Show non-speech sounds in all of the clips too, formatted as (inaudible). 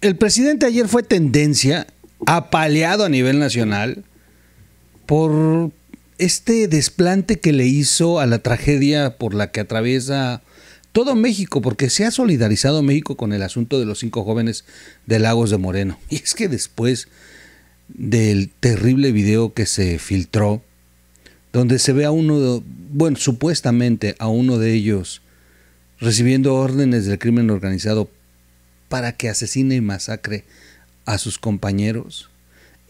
el presidente ayer fue tendencia, apaleado a nivel nacional, por este desplante que le hizo a la tragedia por la que atraviesa todo México, porque se ha solidarizado México con el asunto de los cinco jóvenes de Lagos de Moreno. (laughs) Y es que después del terrible video que se filtró, donde se ve a uno, bueno, supuestamente a uno de ellos recibiendo órdenes del crimen organizado para que asesine y masacre a sus compañeros.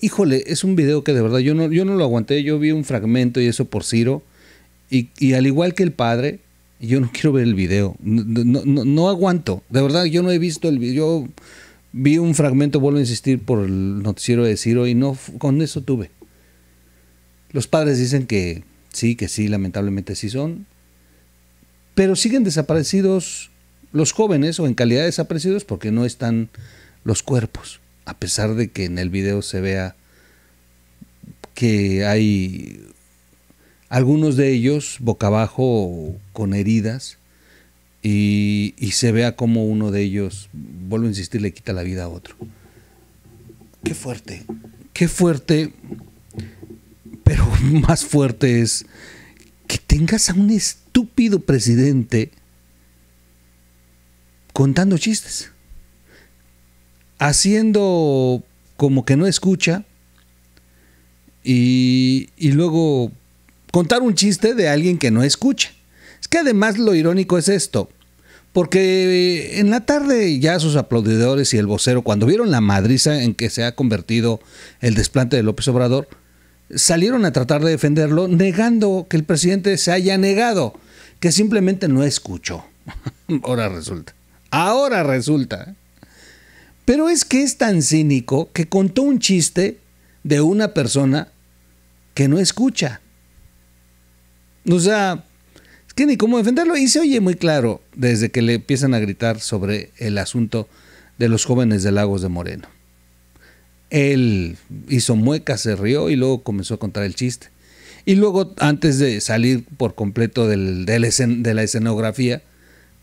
Híjole, es un video que de verdad yo no, yo no lo aguanté, yo vi un fragmento y eso por Ciro, y, al igual que el padre, yo no (laughs) quiero ver el video, no, no aguanto, de verdad yo no he visto el video, yo vi un fragmento, vuelvo a insistir, por el noticiero de Ciro y no, con eso tuve. Los padres dicen que sí, que sí, lamentablemente sí son, pero siguen desaparecidos los jóvenes o en calidad de desaparecidos porque no están los cuerpos, a pesar de que en el video se vea que hay algunos de ellos boca abajo con heridas y, y se vea como uno de ellos, vuelvo a insistir, le quita la vida a otro. Qué fuerte, qué fuerte, pero (laughs) más fuerte es que tengas a un estúpido presidente contando chistes, haciendo como que no escucha y, luego contar un chiste de alguien que no escucha. Es que además lo irónico es esto, porque en la tarde ya sus aplaudidores y el vocero, cuando vieron la madriza en que se ha convertido el desplante de López Obrador, salieron a tratar de defenderlo negando que el presidente se haya negado, que simplemente no escuchó. (laughs) Ahora resulta. Ahora resulta. Pero es que es tan cínico que contó un chiste de una persona que no escucha. O sea, es que ni cómo defenderlo. Y se oye muy claro desde que le empiezan a gritar sobre el asunto de los jóvenes de Lagos de Moreno. Él hizo muecas, se rió y luego comenzó a contar el chiste. Y luego, antes de salir por completo del, de la escenografía,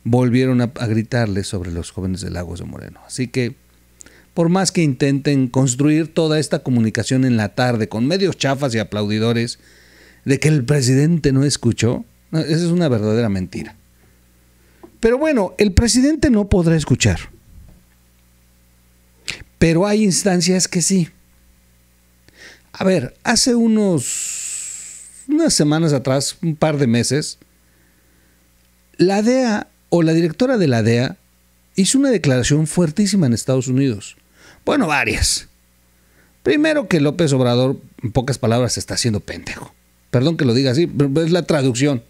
volvieron a, gritarle sobre los jóvenes del Lagos de Moreno. Así que, por más que intenten construir toda esta comunicación en la tarde con medios chafas y aplaudidores de que el presidente no escuchó, esa es una verdadera mentira. Pero bueno, el presidente no podrá escuchar. Pero hay instancias que sí. A ver, hace unos unas semanas atrás, un par de meses, la DEA o la directora de la DEA hizo una declaración fuertísima en Estados Unidos. Bueno, varias. Primero que López Obrador, en pocas palabras, se está haciendo pendejo. Perdón que lo diga así, pero es la traducción.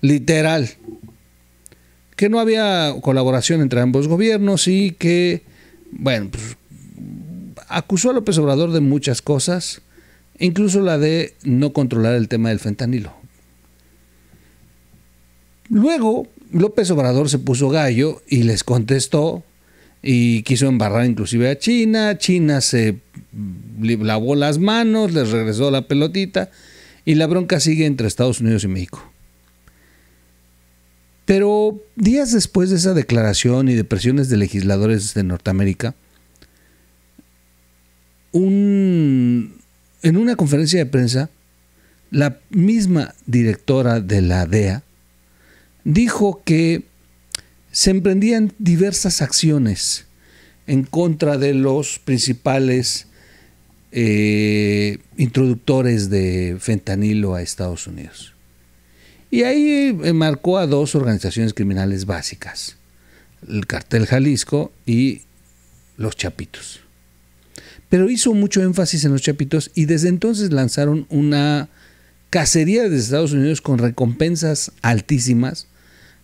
Literal. Que no había colaboración entre ambos gobiernos y que, bueno, pues, acusó a López Obrador de muchas cosas, incluso la de no controlar el tema del fentanilo. Luego, López Obrador se puso gallo y les contestó y quiso embarrar inclusive a China. China se lavó las manos, les regresó la pelotita y la bronca sigue entre Estados Unidos y México. Pero días después de esa declaración y de presiones de legisladores de Norteamérica, en una conferencia de prensa, la misma directora de la DEA dijo que se emprendían diversas acciones en contra de los principales eh, introductores de fentanilo a Estados Unidos. Y ahí eh, marcó a dos organizaciones criminales básicas, el cartel Jalisco y los Chapitos. Pero hizo mucho énfasis en los Chapitos y desde entonces lanzaron una cacería de Estados Unidos con recompensas altísimas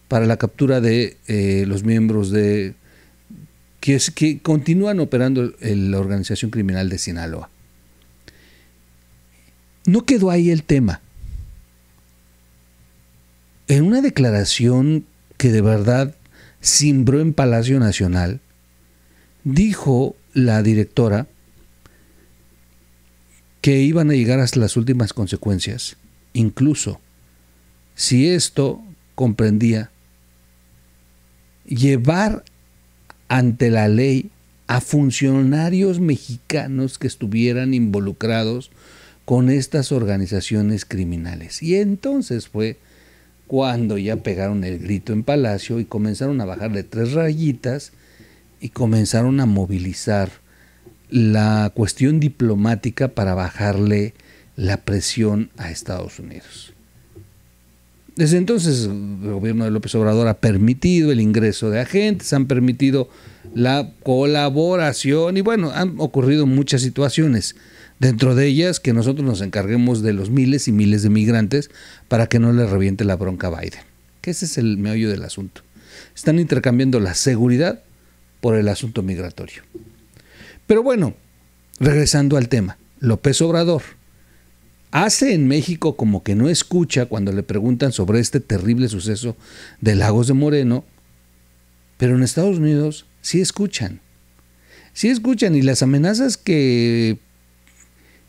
para la captura de eh, los miembros de que, continúan operando la organización criminal de Sinaloa. No quedó ahí el tema. En una declaración que de verdad cimbró en Palacio Nacional, dijo la directora que iban a llegar hasta las últimas consecuencias, incluso si esto comprendía llevar ante la ley a funcionarios mexicanos que estuvieran involucrados con estas organizaciones criminales. Y entonces fue cuando ya pegaron el grito en Palacio y comenzaron a bajarle tres rayitas y comenzaron a movilizar la cuestión diplomática para bajarle la presión a Estados Unidos. Desde entonces el gobierno de López Obrador ha permitido el ingreso de agentes, han permitido la colaboración y bueno, han ocurrido muchas situaciones. Dentro de ellas que nosotros nos encarguemos de los miles y miles de migrantes para que no le reviente la bronca a Biden. Que ese es el meollo del asunto. Están intercambiando la seguridad por el asunto migratorio. Pero bueno, regresando al tema, López Obrador hace en México como que no escucha cuando le preguntan sobre este terrible suceso de Lagos de Moreno, pero en Estados Unidos sí escuchan. Sí escuchan y las amenazas que,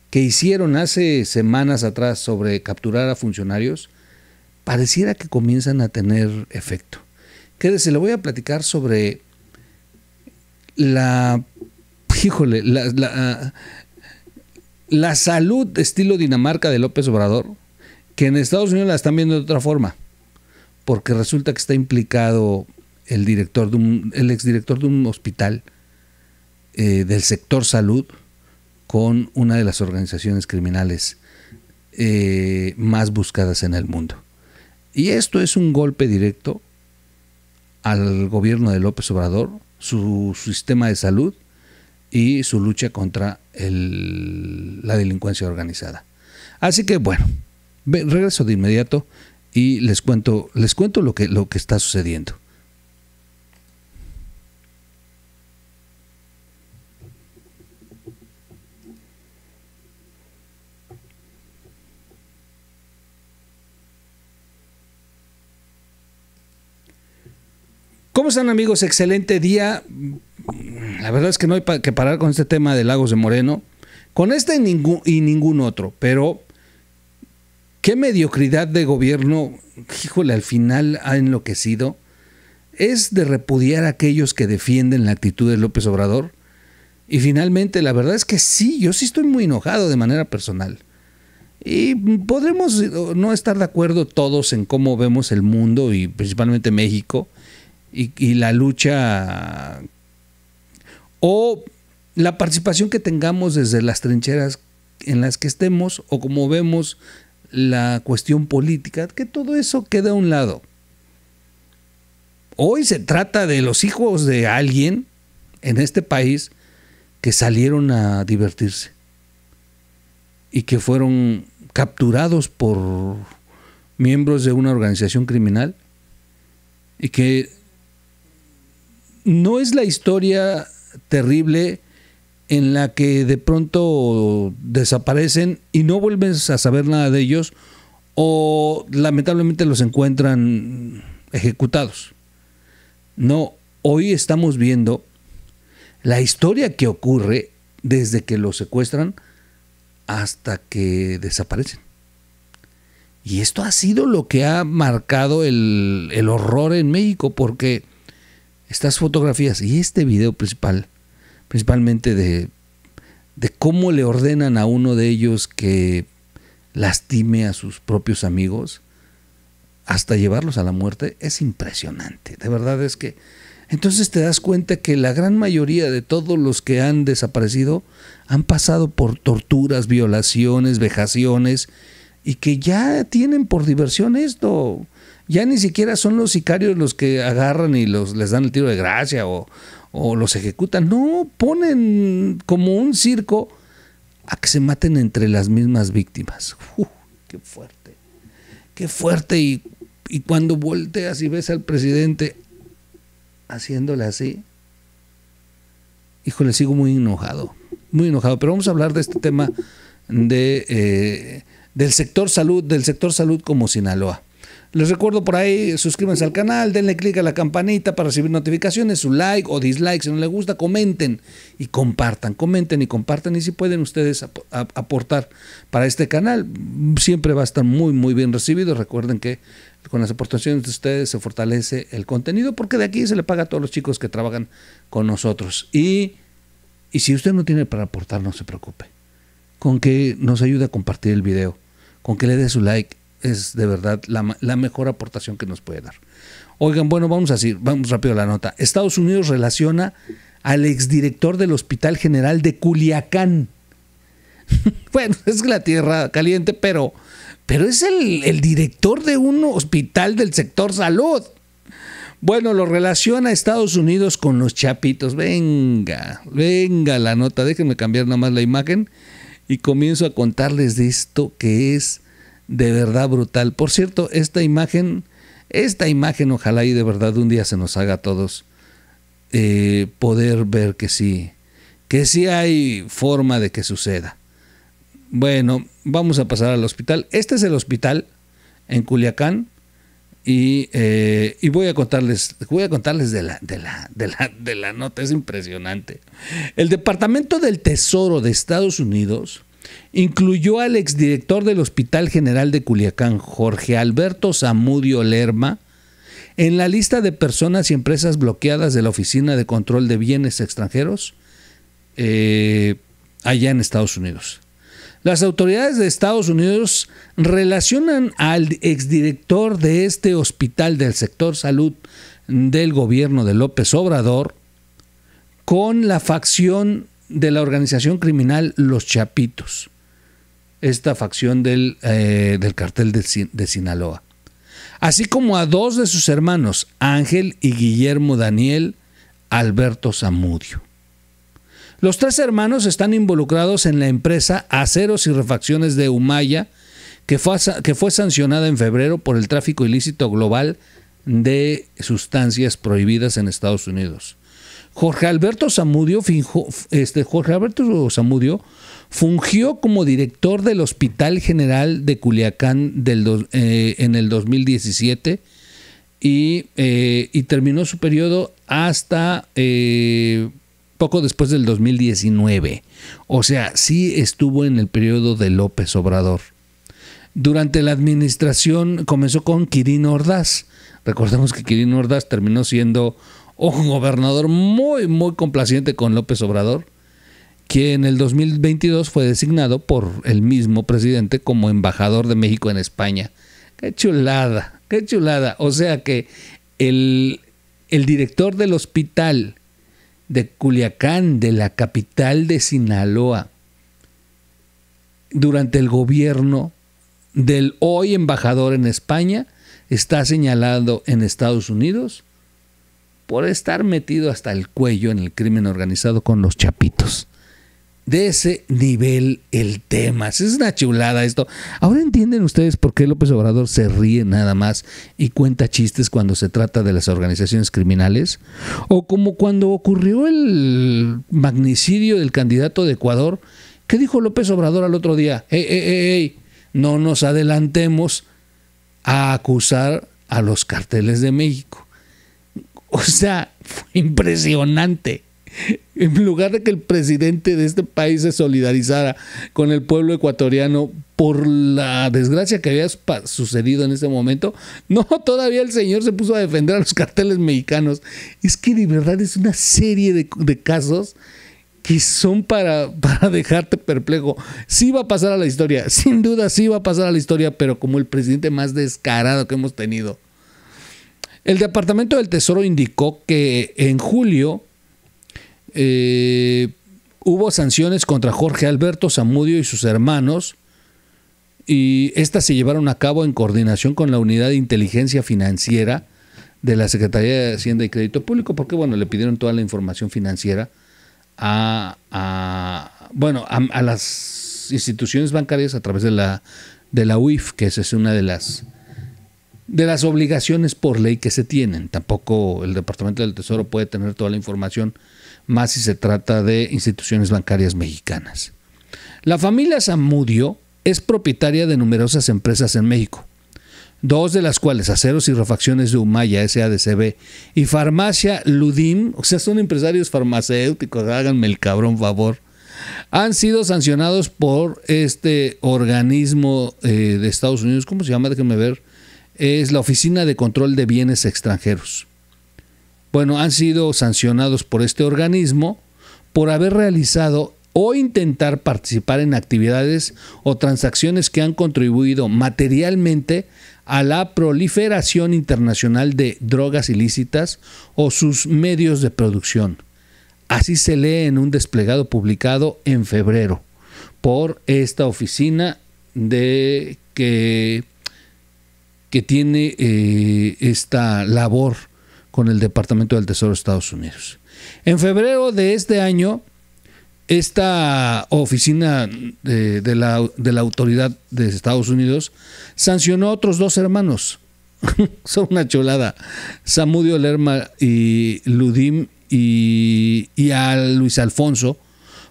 que hicieron hace semanas atrás sobre capturar a funcionarios, pareciera que comienzan a tener efecto. Quédese, le voy a platicar sobre la, híjole, la, la salud estilo Dinamarca de López Obrador, que en Estados Unidos la están viendo de otra forma, porque resulta que está implicado el director de un, el exdirector de un hospital eh, del sector salud con una de las organizaciones criminales eh, más buscadas en el mundo. Y esto es un golpe directo al gobierno de López Obrador, su sistema de salud y su lucha contra la delincuencia organizada. Así que bueno, regreso de inmediato y les cuento, les cuento lo que, lo que está sucediendo. ¿Cómo están amigos? Excelente día la verdad es que no hay que parar con este tema de Lagos de Moreno, con este y ningún, otro, pero qué mediocridad de gobierno, híjole, al final ha enloquecido. Es de repudiar a aquellos que defienden la actitud de López Obrador. Y finalmente, la verdad es que sí, yo sí estoy muy enojado de manera personal. Y podremos eh, no estar de acuerdo todos en cómo vemos el mundo y principalmente México y la lucha o la participación que tengamos desde las trincheras en las que estemos o como vemos la cuestión política, que todo eso queda a un lado. Hoy se trata de los hijos de alguien en este país que salieron a divertirse y que fueron capturados por miembros de una organización criminal y que no es la historia terrible en la que de pronto desaparecen y no vuelves a saber nada de ellos o lamentablemente los encuentran ejecutados. No, hoy estamos viendo la historia que ocurre desde que los secuestran hasta que desaparecen. Y esto ha sido lo que ha marcado el, el horror en México, porque estas fotografías y este video principal, principalmente de, de cómo le ordenan a uno de ellos que lastime a sus propios amigos hasta llevarlos a la muerte, es impresionante. De verdad es que... Entonces te das cuenta que la gran mayoría de todos los que han desaparecido han pasado por torturas, violaciones, vejaciones, y que ya tienen por diversión esto ya ni siquiera son los sicarios los que agarran y los, les dan el tiro de gracia o, los ejecutan. No, ponen como un circo a que se maten entre las mismas víctimas. ¡Qué fuerte! ¡Qué fuerte! Y, cuando volteas y ves al presidente haciéndole así, le sigo muy enojado, muy enojado. Pero vamos a hablar de este tema de, eh, del sector salud, del sector salud como Sinaloa. Les recuerdo por ahí, suscríbanse al canal, denle clic a la campanita para recibir notificaciones, su like o dislike si no les gusta, comenten y compartan, comenten y compartan y si pueden ustedes aportar para este canal, siempre va a estar muy muy bien recibido. Recuerden que con las aportaciones de ustedes se fortalece el contenido porque de aquí se le paga a todos los chicos que trabajan con nosotros. Y, y si usted no tiene para aportar, no se preocupe. Con que nos ayude a compartir el video, con que le dé su like es de verdad la, mejor aportación que nos puede dar. Oigan, bueno, vamos a decir, vamos rápido a la nota. Estados Unidos relaciona al exdirector del Hospital General de Culiacán. (laughs) bueno, es la tierra caliente, pero, pero es el, director de un hospital del sector salud. Bueno, lo relaciona Estados Unidos con los chapitos. Venga, venga la nota. Déjenme cambiar nada más la imagen y comienzo a contarles de esto que es de verdad brutal. Por cierto, esta imagen, esta imagen ojalá y de verdad un día se nos haga a todos eh, poder ver que sí, que sí hay forma de que suceda. Bueno, vamos a pasar al hospital. Este es el hospital en Culiacán. Eh, y, voy a contarles, voy a contarles de la, de, la, de, la, de la nota, es impresionante. El Departamento del Tesoro de Estados Unidos Incluyó al exdirector del Hospital General de Culiacán, Jorge Alberto Zamudio Lerma, en la lista de personas y empresas bloqueadas de la Oficina de Control de Bienes Extranjeros eh, allá en Estados Unidos. Las autoridades de Estados Unidos relacionan al exdirector de este hospital del sector salud del gobierno de López Obrador con la facción de la organización criminal Los Chapitos, esta facción del, eh, cartel de, Sinaloa, así como a dos de sus hermanos, Ángel y Guillermo Daniel Alberto Zamudio. Los tres hermanos están involucrados en la empresa Aceros y Refacciones de Humaya, que fue, que fue sancionada en febrero por el tráfico ilícito global de sustancias prohibidas en Estados Unidos. Jorge Alberto Zamudio, este, Jorge Alberto fungió como director del Hospital General de Culiacán del eh, en el 2017 eh, y, terminó su periodo hasta eh, poco después del 2019. O sea, sí estuvo en el periodo de López Obrador. Durante la administración comenzó con Quirino Ordaz. Recordemos que Quirino Ordaz terminó siendo un gobernador muy, muy complaciente con López Obrador, que en el 2022 fue designado por el mismo presidente como embajador de México en España. Qué chulada, qué chulada. O sea que el, el director del hospital de Culiacán, de la capital de Sinaloa, durante el gobierno del hoy embajador en España, está señalado en Estados Unidos por estar metido hasta el cuello en el crimen organizado con los chapitos. De ese nivel el tema. Es una chulada esto. Ahora entienden ustedes por qué López Obrador se ríe nada más y cuenta chistes cuando se trata de las organizaciones criminales. O como cuando ocurrió el magnicidio del candidato de Ecuador. ¿Qué dijo López Obrador al otro día? ey, ey! ey no nos adelantemos a acusar a los carteles de México. (laughs) O sea, fue impresionante. En lugar de que el presidente de este país se solidarizara con el pueblo ecuatoriano por la desgracia que había sucedido en ese momento, (laughs) no, todavía el señor se puso a defender a los carteles mexicanos. Es que de verdad es una serie de, casos que son para, (laughs) para dejarte perplejo. Sí va a pasar a la historia, sin duda sí va a pasar a la historia, pero como el presidente más descarado que hemos tenido. El Departamento del Tesoro indicó que en julio eh, hubo sanciones contra Jorge Alberto Zamudio y sus hermanos y estas se llevaron a cabo en coordinación con la Unidad de Inteligencia Financiera de la Secretaría de Hacienda y Crédito Público, porque bueno, le pidieron toda la información financiera a, bueno, a, las instituciones bancarias a través de la de la UIF, que es una de las de las obligaciones por ley que se tienen. Tampoco el Departamento del Tesoro puede tener toda la información, más si se trata de instituciones bancarias mexicanas. La familia Zamudio es propietaria de numerosas empresas en México, dos de las cuales Aceros y Refacciones de Humaya, SADCB, y Farmacia Ludim, o sea, son empresarios farmacéuticos, háganme el cabrón favor, han sido sancionados por este organismo eh, de Estados Unidos, ¿cómo se llama? Déjenme ver, es la Oficina de Control de Bienes Extranjeros. Bueno, han sido sancionados por este organismo por haber realizado o intentar participar en actividades o transacciones que han contribuido materialmente a la proliferación internacional de drogas ilícitas o sus medios de producción. Así se lee en un desplegado publicado en febrero por esta oficina de que que tiene eh, esta labor con el Departamento del Tesoro de Estados Unidos. En febrero de este año, esta oficina de, la, autoridad de Estados Unidos sancionó a otros dos hermanos. (laughs) Son una cholada. Samudio Lerma y Ludim y, y a Luis Alfonso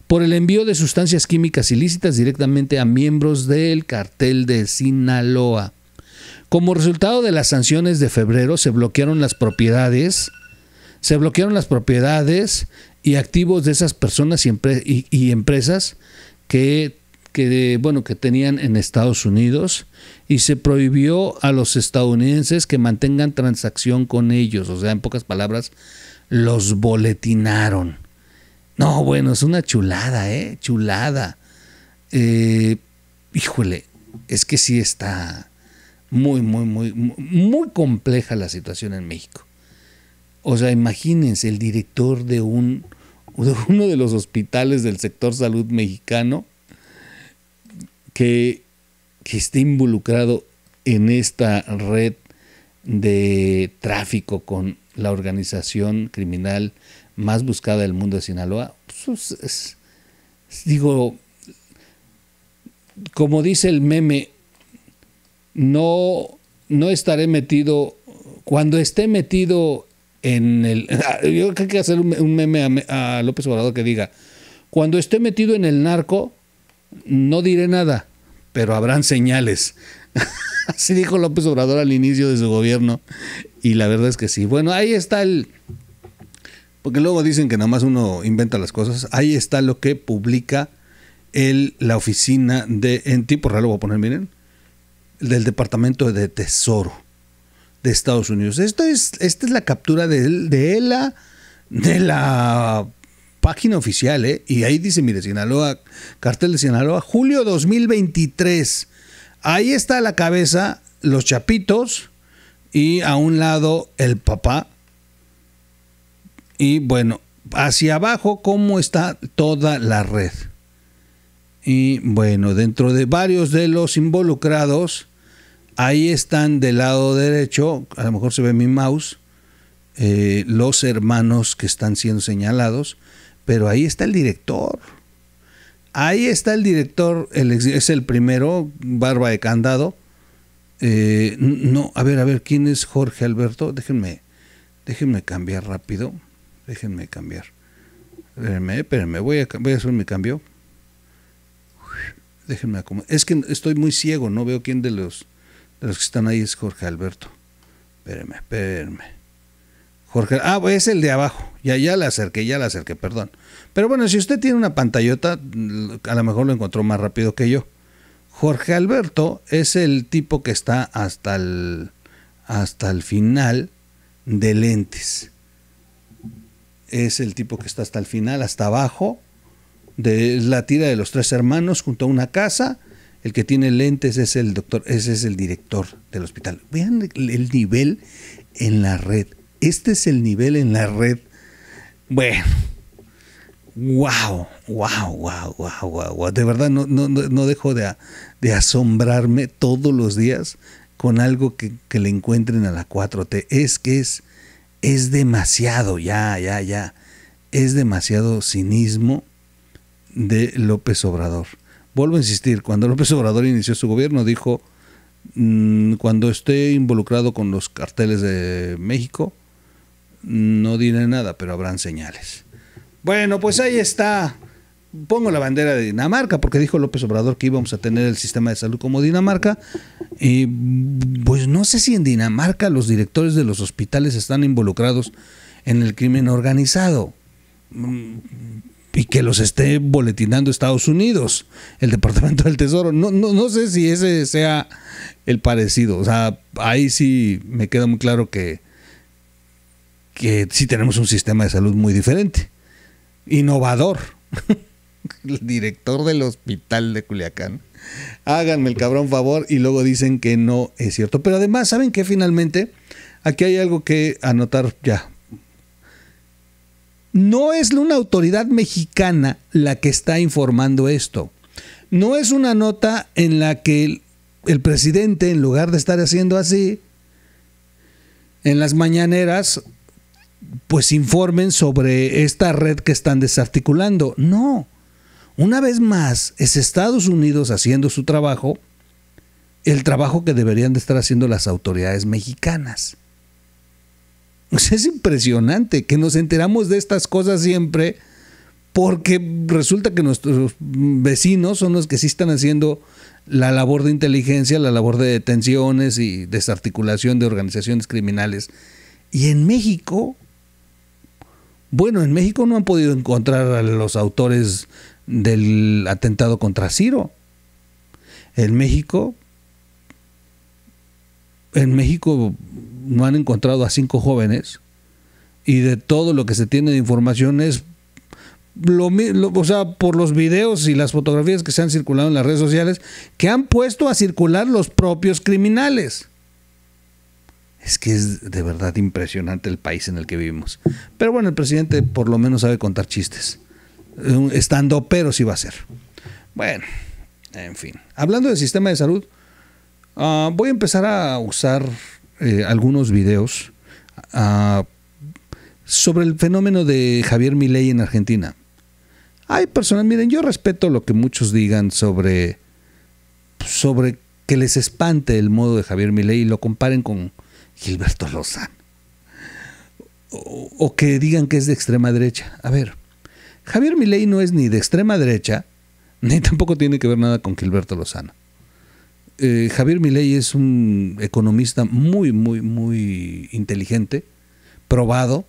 por el envío de sustancias químicas ilícitas directamente a miembros del cartel de Sinaloa. Como resultado de las sanciones de febrero se bloquearon las propiedades, se bloquearon las propiedades y activos de esas personas y, empresas que, que, bueno, que tenían en Estados Unidos y se prohibió a los estadounidenses que mantengan transacción con ellos, o sea, en pocas palabras, los boletinaron. No, bueno, es una chulada, ¿eh? Chulada. Eh, híjole, es que sí está muy, muy, muy, muy compleja la situación en México. O sea, imagínense, el director de, un, uno de los hospitales del sector salud mexicano que, que esté involucrado en esta red de tráfico con la organización criminal más buscada del mundo de Sinaloa. Pues, digo, como dice el meme, no, no estaré metido, cuando esté metido en el... (laughs) Ah, yo creo que hay que hacer un meme a, López Obrador que diga, cuando esté metido en el narco, no diré nada, pero habrán señales. (laughs) Así dijo López Obrador al inicio de su gobierno. Y la verdad es que sí. Bueno, ahí está el... Porque luego dicen que nada más uno inventa las cosas. Ahí está lo que publica el, la oficina de... En tipo real lo voy a poner, miren del Departamento de Tesoro de Estados Unidos. Esto es, esta es la captura de, de, la, de la página oficial, ¿eh? y ahí dice, mire, Sinaloa, cartel de Sinaloa, julio 2023. Ahí está la cabeza, los chapitos, y a un lado el papá. Y bueno, hacia abajo, ¿cómo está toda la red? Y bueno, dentro de varios de los involucrados, Ahí están del lado derecho, a lo mejor se ve mi mouse, eh, los hermanos que están siendo señalados, pero ahí está el director. Ahí está el director, el, es el primero, barba de candado. Eh, no, a ver, a ver, ¿quién es Jorge Alberto? Déjenme, déjenme cambiar rápido. Déjenme cambiar. Espérenme, espérenme, voy a, voy a hacer mi cambio. Déjenme Es que estoy muy ciego, no veo quién de los los que están ahí es Jorge Alberto. Espérenme, espérenme. Jorge, ah, es el de abajo. Ya, ya le acerqué, ya le acerqué, perdón. Pero bueno, si usted tiene una pantallota, a lo mejor lo encontró más rápido que yo. Jorge Alberto es el tipo que está hasta el, hasta el final de lentes. Es el tipo que está hasta el final, hasta abajo, de la tira de los tres hermanos junto a una casa el que tiene lentes es el doctor, ese es el director del hospital. Vean el nivel en la red. Este es el nivel en la red. Bueno, wow, wow, wow, wow, wow. wow. De verdad no, no, no dejo de, asombrarme todos los días con algo que, que, le encuentren a la 4T. Es que es, es demasiado, ya, ya, ya. Es demasiado cinismo de López Obrador. Vuelvo a insistir, cuando López Obrador inició su gobierno dijo, mm, cuando esté involucrado con los carteles de México, no diré nada, pero habrán señales. Bueno, pues ahí está. Pongo la bandera de Dinamarca, porque dijo López Obrador que íbamos a tener el sistema de salud como Dinamarca. Y pues no sé si en Dinamarca los directores de los hospitales están involucrados en el crimen organizado y que los esté boletinando Estados Unidos, el Departamento del Tesoro. No, no, no sé si ese sea el parecido. O sea, ahí sí me queda muy claro que, que sí tenemos un sistema de salud muy diferente, innovador. el (laughs) director del hospital de Culiacán. Háganme el cabrón favor y luego dicen que no es cierto. Pero además, ¿saben qué? Finalmente, aquí hay algo que anotar ya no es una autoridad mexicana la que está informando esto. No es una nota en la que el, presidente, en lugar de estar haciendo así, en las mañaneras, pues informen sobre esta red que están desarticulando. No. Una vez más, es Estados Unidos haciendo su trabajo, el trabajo que deberían de estar haciendo las autoridades mexicanas. (laughs) es impresionante que nos enteramos de estas cosas siempre porque resulta que nuestros vecinos son los que sí están haciendo la labor de inteligencia, la labor de detenciones y desarticulación de organizaciones criminales. Y en México, bueno, en México no han podido encontrar a los autores del atentado contra Ciro. En México en México no han encontrado a cinco jóvenes y de todo lo que se tiene de información es lo, por los videos y las fotografías que se han circulado en las redes sociales, que han puesto a circular los propios criminales. Es que es de verdad impresionante el país en el que vivimos. Pero bueno, el presidente por lo menos sabe contar chistes. Eh, estando pero sí va a ser. Bueno, en fin. Hablando del sistema de salud, Ah, voy a empezar a usar eh, algunos videos ah, sobre el fenómeno de Javier Milei en Argentina. Hay personas, miren, yo respeto lo que muchos digan sobre, sobre que les espante el modo de Javier Milei y lo comparen con Gilberto Lozano. O, que digan que es de extrema derecha. A ver, Javier Milei no es ni de extrema derecha, ni tampoco tiene que ver nada con Gilberto Lozano. Eh, Javier Milei es un economista muy, muy, muy inteligente, probado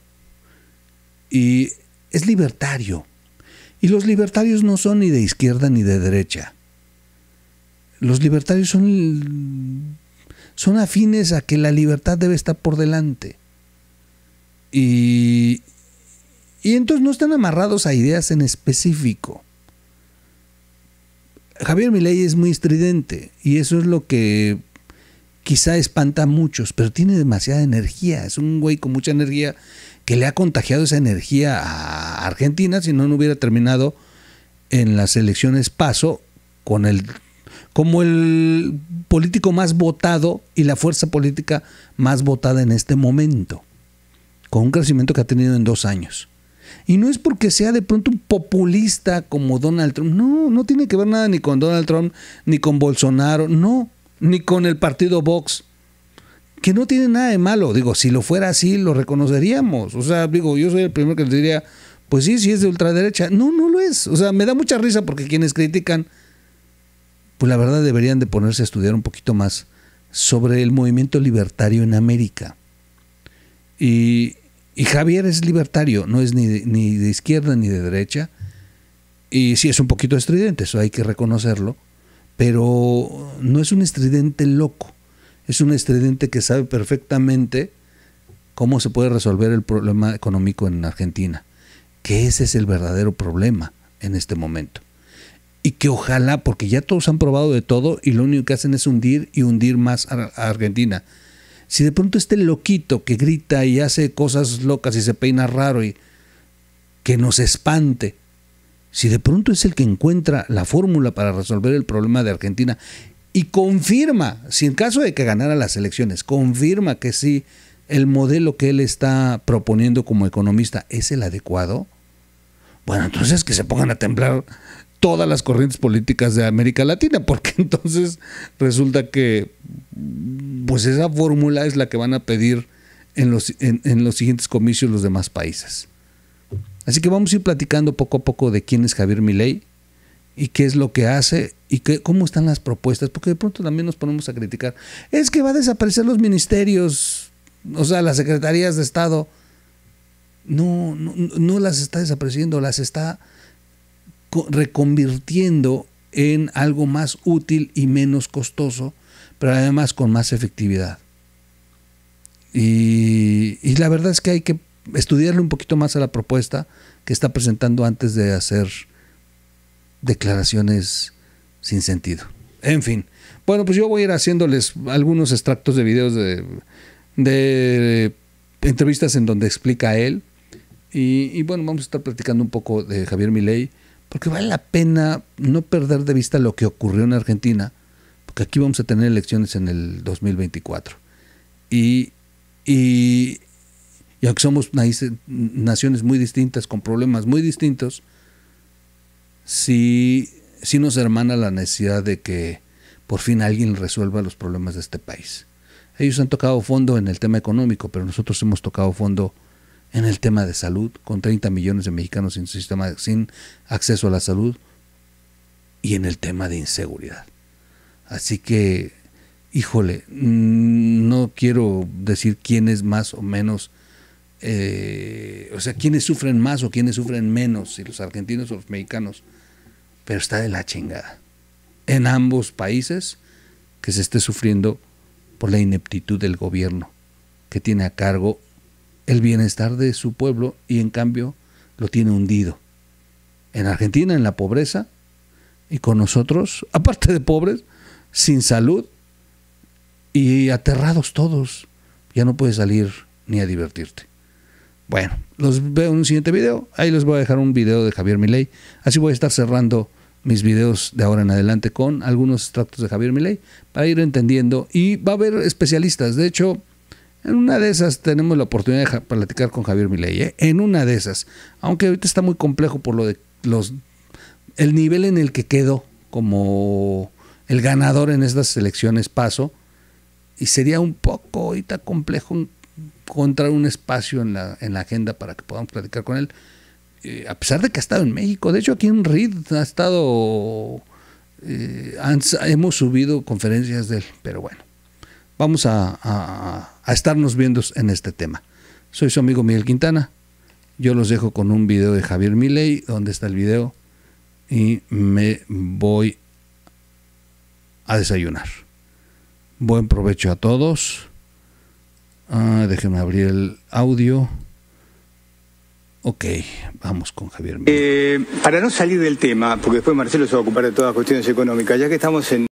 y es libertario. Y los libertarios no son ni de izquierda ni de derecha. Los libertarios son, son afines a que la libertad debe estar por delante. Y, y entonces no están amarrados a ideas en específico. Javier Milei es muy estridente y eso es lo que quizá espanta a muchos, pero tiene demasiada energía. Es un güey con mucha energía que le ha contagiado esa energía a Argentina, si no, no hubiera terminado en las elecciones paso con el como el político más votado y la fuerza política más votada en este momento, con un crecimiento que ha tenido en dos años. Y no es porque sea de pronto un populista como Donald Trump. No, no tiene que ver nada ni con Donald Trump, ni con Bolsonaro, no, ni con el partido Vox. Que no tiene nada de malo. Digo, si lo fuera así, lo reconoceríamos. O sea, digo, yo soy el primero que les diría, pues sí, sí es de ultraderecha. No, no lo es. O sea, me da mucha risa porque quienes critican, pues la verdad deberían de ponerse a estudiar un poquito más sobre el movimiento libertario en América. Y, y Javier es libertario, no es ni de, ni de izquierda ni de derecha. Y sí es un poquito estridente, eso hay que reconocerlo. Pero no es un estridente loco. Es un estridente que sabe perfectamente cómo se puede resolver el problema económico en Argentina. Que ese es el verdadero problema en este momento. Y que ojalá, porque ya todos han probado de todo y lo único que hacen es hundir y hundir más a Argentina. Si de pronto este loquito que grita y hace cosas locas y se peina raro y que nos espante, si de pronto es el que encuentra la fórmula para resolver el problema de Argentina y confirma, si en caso de que ganara las elecciones, confirma que sí, el modelo que él está proponiendo como economista es el adecuado, bueno, entonces que se pongan a temblar todas las corrientes políticas de América Latina, porque (laughs) entonces resulta que pues esa fórmula es la que van a pedir en los, en, los siguientes comicios los demás países. Así que vamos a ir platicando poco a poco de quién es Javier Milei y qué es lo que hace y qué, cómo están las propuestas, porque de pronto también nos ponemos a criticar. Es que va a desaparecer los ministerios, o sea, las secretarías de Estado. No, no, no las está desapareciendo, las está reconvirtiendo en algo más útil y menos costoso, pero además con más efectividad. Y, la verdad es que hay que estudiarle un poquito más a la propuesta que está presentando antes de hacer declaraciones sin sentido. En fin, bueno, pues yo voy a ir haciéndoles algunos extractos de videos de, entrevistas en donde explica él. Y, y bueno, vamos a estar platicando un poco de Javier Milei porque vale la pena no perder de vista lo que ocurrió en Argentina, porque aquí vamos a tener elecciones en el 2024. Y, y, aunque somos naciones muy distintas, con problemas muy distintos, sí, sí nos hermana la necesidad de que por fin alguien resuelva los problemas de este país. Ellos han tocado fondo en el tema económico, pero nosotros hemos tocado fondo en el tema de salud, con 30 millones de mexicanos sin, sistema, sin acceso a la salud, y en el tema de inseguridad. Así que, híjole, mm, no quiero decir quién es más o menos, eh, o sea, quiénes sufren más o quiénes sufren menos, si los argentinos o los mexicanos, pero está de la chingada. En ambos países que se esté sufriendo por la ineptitud del gobierno que tiene a cargo el bienestar de su pueblo y en cambio lo tiene hundido. En Argentina, en la pobreza, y con nosotros, (laughs) aparte de pobres, sin salud y aterrados todos. Ya no puedes salir ni a divertirte. Bueno, los veo en un siguiente video. Ahí les voy a dejar un video de Javier Milei. Así voy a estar cerrando mis videos de ahora en adelante con algunos extractos de Javier Milei para ir entendiendo. Y va a haber especialistas. De hecho, en una de esas tenemos la oportunidad de platicar con Javier Milei, ¿eh? en una de esas. Aunque ahorita está muy complejo por lo de los el nivel en el que quedó como el ganador en estas elecciones paso y sería un poco ahorita complejo encontrar un espacio en la, en la agenda para que podamos platicar con él. Eh, a pesar de que ha estado en México, de hecho aquí en Reed ha estado, eh, hemos subido conferencias de él, pero bueno vamos a, a, estarnos viendo en este tema. Soy su amigo Miguel Quintana. Yo los dejo con un video de Javier Milei, donde está el video, y me voy a desayunar. Buen provecho a todos. Ah, déjenme abrir el audio. Ok, vamos con Javier. Eh, para no salir del tema, porque después Marcelo se va a ocupar de todas las cuestiones económicas, ya que estamos en...